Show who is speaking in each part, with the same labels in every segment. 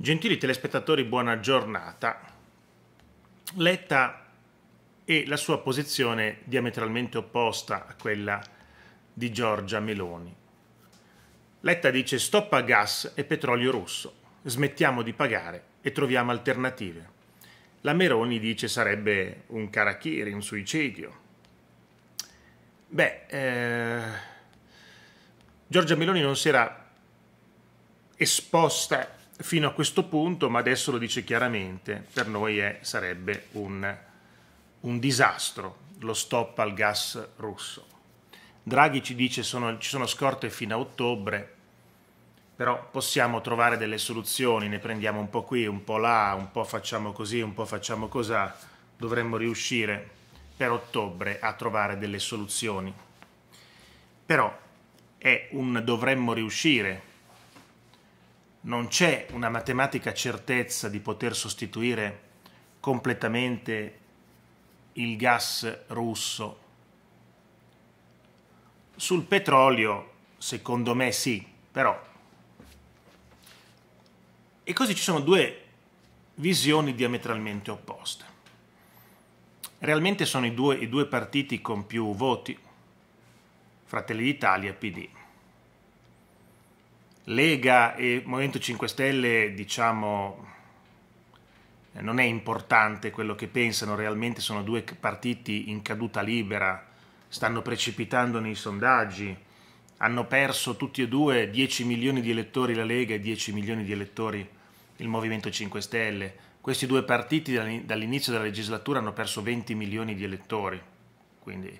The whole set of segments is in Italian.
Speaker 1: Gentili telespettatori, buona giornata. Letta e la sua posizione diametralmente opposta a quella di Giorgia Meloni. Letta dice stop a gas e petrolio russo, smettiamo di pagare e troviamo alternative. La Meloni dice sarebbe un carachiri, un suicidio. Beh, eh, Giorgia Meloni non si era esposta fino a questo punto, ma adesso lo dice chiaramente, per noi è, sarebbe un, un, disastro lo stop al gas russo. Draghi ci dice che ci sono scorte fino a ottobre, però possiamo trovare delle soluzioni, ne prendiamo un po' qui, un po' là, un po' facciamo così, un po' facciamo cosà, dovremmo riuscire per ottobre a trovare delle soluzioni. Però è un dovremmo riuscire, non c'è una matematica certezza di poter sostituire completamente il gas russo. Sul petrolio, secondo me sì, però. E così ci sono due visioni diametralmente opposte. Realmente sono i due, i due partiti con più voti, Fratelli d'Italia e PD. Lega e Movimento 5 Stelle, diciamo, eh, non è importante quello che pensano, realmente sono due partiti in caduta libera, stanno precipitando nei sondaggi, hanno perso tutti e due 10 milioni di elettori la Lega e 10 milioni di elettori il Movimento 5 Stelle. Questi due partiti dall'inizio della legislatura hanno perso 20 milioni di elettori, quindi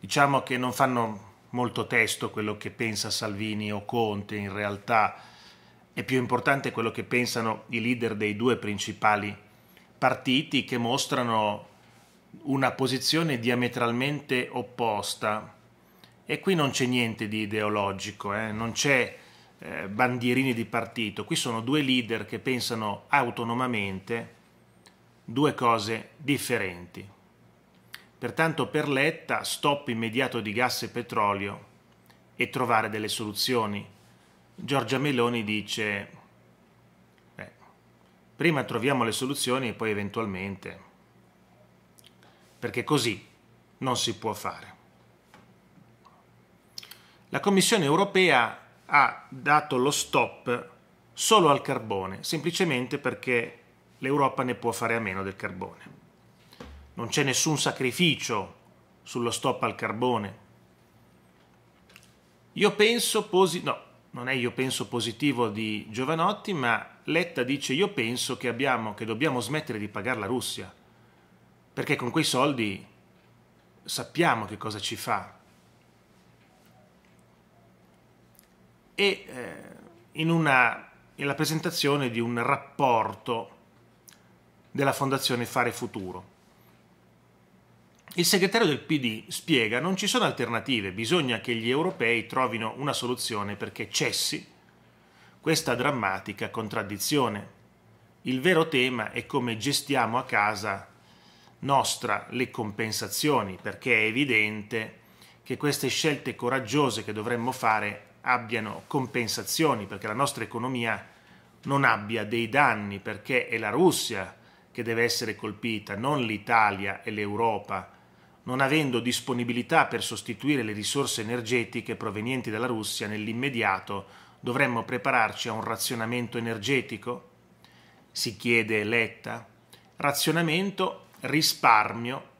Speaker 1: diciamo che non fanno molto testo quello che pensa Salvini o Conte, in realtà è più importante quello che pensano i leader dei due principali partiti che mostrano una posizione diametralmente opposta. E qui non c'è niente di ideologico, eh? non c'è eh, bandierini di partito, qui sono due leader che pensano autonomamente due cose differenti. Pertanto per Letta stop immediato di gas e petrolio e trovare delle soluzioni. Giorgia Meloni dice, beh, prima troviamo le soluzioni e poi eventualmente, perché così non si può fare. La Commissione europea ha dato lo stop solo al carbone, semplicemente perché l'Europa ne può fare a meno del carbone non c'è nessun sacrificio sullo stop al carbone. Io penso positivo, no, non è io penso positivo di Giovanotti, ma Letta dice io penso che, abbiamo, che dobbiamo smettere di pagare la Russia, perché con quei soldi sappiamo che cosa ci fa. E eh, in una, nella presentazione di un rapporto della Fondazione Fare Futuro. Il segretario del PD spiega non ci sono alternative, bisogna che gli europei trovino una soluzione perché cessi questa drammatica contraddizione. Il vero tema è come gestiamo a casa nostra le compensazioni, perché è evidente che queste scelte coraggiose che dovremmo fare abbiano compensazioni, perché la nostra economia non abbia dei danni, perché è la Russia che deve essere colpita, non l'Italia e l'Europa non avendo disponibilità per sostituire le risorse energetiche provenienti dalla Russia nell'immediato, dovremmo prepararci a un razionamento energetico? Si chiede Letta. Razionamento, risparmio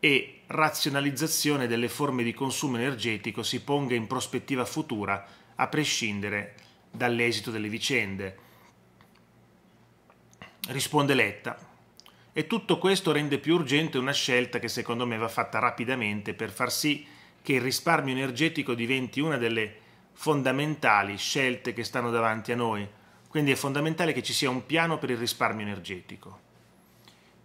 Speaker 1: e razionalizzazione delle forme di consumo energetico si ponga in prospettiva futura, a prescindere dall'esito delle vicende. Risponde Letta. E tutto questo rende più urgente una scelta che secondo me va fatta rapidamente per far sì che il risparmio energetico diventi una delle fondamentali scelte che stanno davanti a noi. Quindi è fondamentale che ci sia un piano per il risparmio energetico.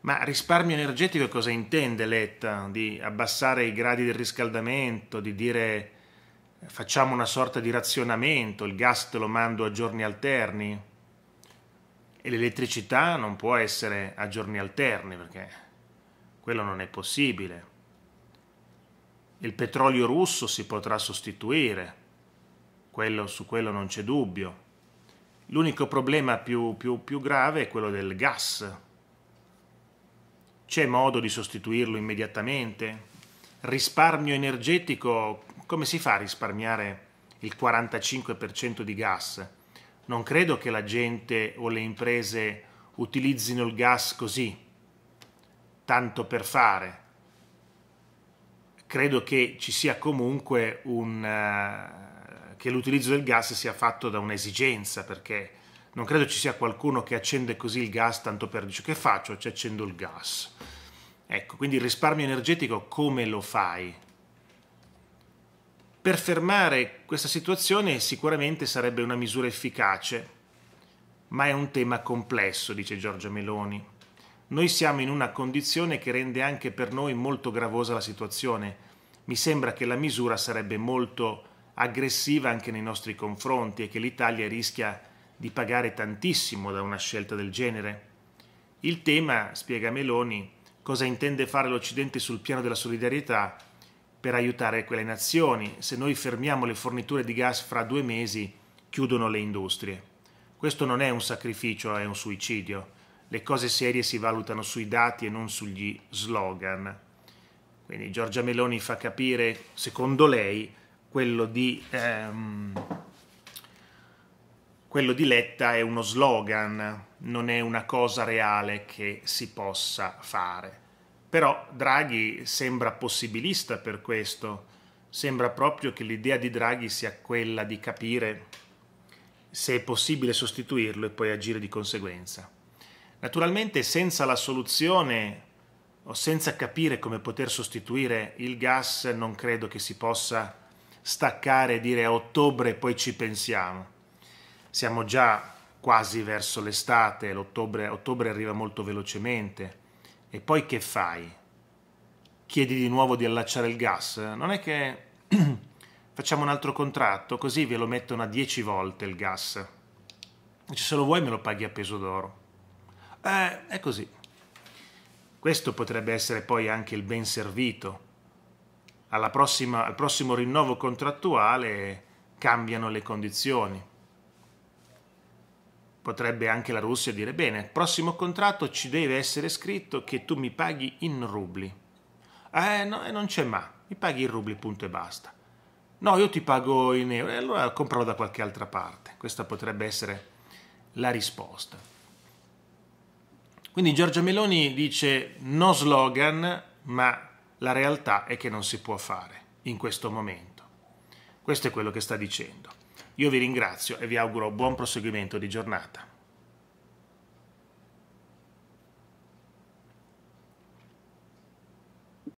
Speaker 1: Ma risparmio energetico cosa intende Letta? Di abbassare i gradi del riscaldamento, di dire facciamo una sorta di razionamento, il gas te lo mando a giorni alterni? e l'elettricità non può essere a giorni alterni perché quello non è possibile. Il petrolio russo si potrà sostituire, quello, su quello non c'è dubbio. L'unico problema più, più, più grave è quello del gas. C'è modo di sostituirlo immediatamente? Risparmio energetico, come si fa a risparmiare il 45% di gas? non credo che la gente o le imprese utilizzino il gas così, tanto per fare. Credo che ci sia comunque un... Uh, che l'utilizzo del gas sia fatto da un'esigenza, perché non credo ci sia qualcuno che accende così il gas tanto per dire che faccio? Ci accendo il gas. Ecco, quindi il risparmio energetico come lo fai? Per fermare questa situazione sicuramente sarebbe una misura efficace, ma è un tema complesso, dice Giorgia Meloni. Noi siamo in una condizione che rende anche per noi molto gravosa la situazione. Mi sembra che la misura sarebbe molto aggressiva anche nei nostri confronti e che l'Italia rischia di pagare tantissimo da una scelta del genere. Il tema, spiega Meloni, cosa intende fare l'Occidente sul piano della solidarietà per aiutare quelle nazioni. Se noi fermiamo le forniture di gas fra due mesi, chiudono le industrie. Questo non è un sacrificio, è un suicidio. Le cose serie si valutano sui dati e non sugli slogan. Quindi Giorgia Meloni fa capire, secondo lei, quello di, ehm, quello di Letta è uno slogan, non è una cosa reale che si possa fare. Però Draghi sembra possibilista per questo, sembra proprio che l'idea di Draghi sia quella di capire se è possibile sostituirlo e poi agire di conseguenza. Naturalmente senza la soluzione o senza capire come poter sostituire il gas non credo che si possa staccare e dire a ottobre poi ci pensiamo. Siamo già quasi verso l'estate, l'ottobre ottobre arriva molto velocemente e poi che fai? Chiedi di nuovo di allacciare il gas? Non è che facciamo un altro contratto, così ve lo mettono a 10 volte il gas. Dice, se lo vuoi me lo paghi a peso d'oro. Eh, è così. Questo potrebbe essere poi anche il ben servito. Prossima, al prossimo rinnovo contrattuale cambiano le condizioni. Potrebbe anche la Russia dire bene, prossimo contratto ci deve essere scritto che tu mi paghi in rubli. Eh no, eh, non c'è ma, mi paghi in rubli punto e basta. No, io ti pago in euro e eh, allora compralo da qualche altra parte. Questa potrebbe essere la risposta. Quindi Giorgia Meloni dice no slogan, ma la realtà è che non si può fare in questo momento. Questo è quello che sta dicendo. Io vi ringrazio e vi auguro buon proseguimento di giornata.